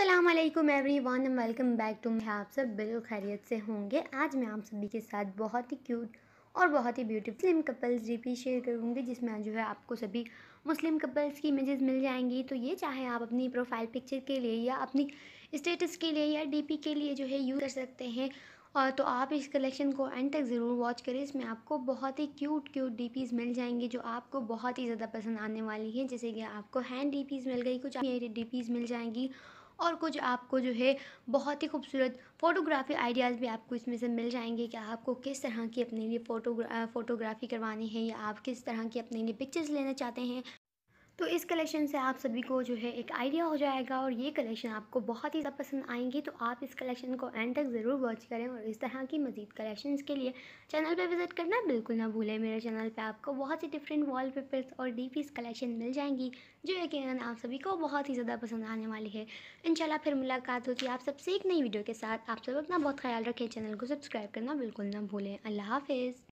अस्सलाम वालेकुम everyone welcome back to मैं आप सब बिल्कुल खैरियत से होंगे आज मैं आप सभी के साथ बहुत ही क्यूट और बहुत ही ब्यूटीफुल मुस्लिम कपल्स रिपी शेयर करूँगी जिसमें जो है आपको सभी मुस्लिम कपल्स की इमेजेस मिल जाएंगी तो ये चाहे आप अपनी प्रोफाइल पिक्चर के लिए या अपनी स्टेटस के लिए या डी के लिए जो है यूज़ कर सकते हैं और तो आप इस कलेक्शन को एंड तक ज़रूर वॉच करें इसमें आपको बहुत ही क्यूट क्यूट डीपीज़ मिल जाएंगी जो आपको बहुत ही ज़्यादा पसंद आने वाली हैं जैसे कि आपको हैंड डीपीज़ मिल गई कुछ डीपीज़ मिल जाएंगी और कुछ आपको जो है बहुत ही खूबसूरत फ़ोटोग्राफी आइडियाज़ भी आपको इसमें से मिल जाएंगे कि आपको किस तरह की अपने लिए फ़ोटोग्रा फ़ोटोग्राफी करवानी है या आप किस तरह की अपने लिए पिक्चर्स लेना चाहते हैं तो इस कलेक्शन से आप सभी को जो है एक आइडिया हो जाएगा और ये कलेक्शन आपको बहुत ही ज़्यादा पसंद आएंगी तो आप इस कलेक्शन को एंड तक ज़रूर वॉच करें और इस तरह की मज़ीद कलेक्शन के लिए चैनल पर विज़िट करना बिल्कुल ना भूलें मेरे चैनल पर आपको बहुत ही डिफरेंट वॉल और डी कलेक्शन मिल जाएंगी जो यकीन आप सभी को बहुत ही ज़्यादा पसंद आने वाली है इन फिर मुलाकात होती है आप सबसे एक नई वीडियो के साथ आप सब अपना बहुत ख्याल रखें चैनल को सब्सक्राइब करना बिल्कुल ना भूलें अल्लाह हाफिज़